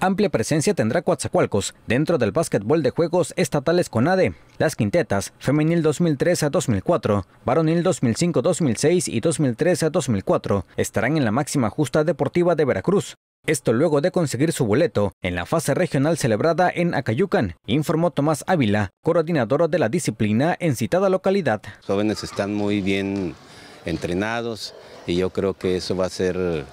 Amplia presencia tendrá Coatzacoalcos dentro del básquetbol de juegos estatales con Ade. las quintetas femenil 2003-2004, varonil 2005-2006 y 2013-2004 estarán en la máxima justa deportiva de Veracruz. Esto luego de conseguir su boleto en la fase regional celebrada en Acayucan, informó Tomás Ávila, coordinador de la disciplina en citada localidad. jóvenes están muy bien entrenados y yo creo que eso va a ser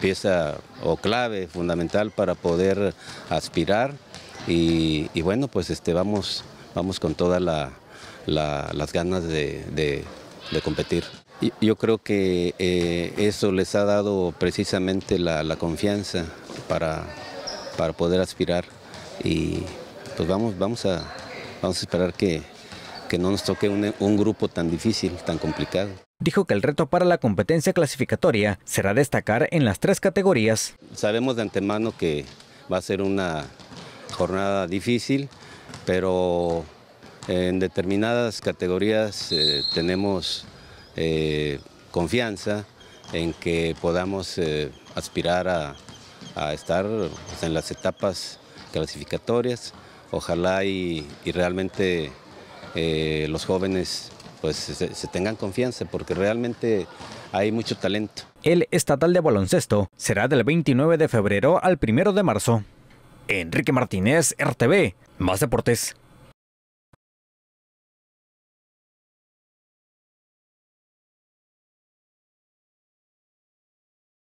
pieza o clave fundamental para poder aspirar y, bueno, pues este, vamos, vamos con todas las ganas de, de, competir. Yo creo que eh, eso les ha dado precisamente la, confianza para, para poder aspirar y pues vamos, vamos, a, vamos a esperar que, que no nos toque un, grupo tan difícil, tan complicado. Dijo que el reto para la competencia clasificatoria será destacar en las tres categorías. Sabemos de antemano que va a ser una jornada difícil, pero en determinadas categorías eh, tenemos eh, confianza en que podamos eh, aspirar a, estar pues, en las etapas clasificatorias. Ojalá y realmente eh, los jóvenes pues se, se, tengan confianza porque realmente hay mucho talento. El estatal de baloncesto será del 29 de febrero al 1 de marzo. Enrique Martínez, RTV, más deportes.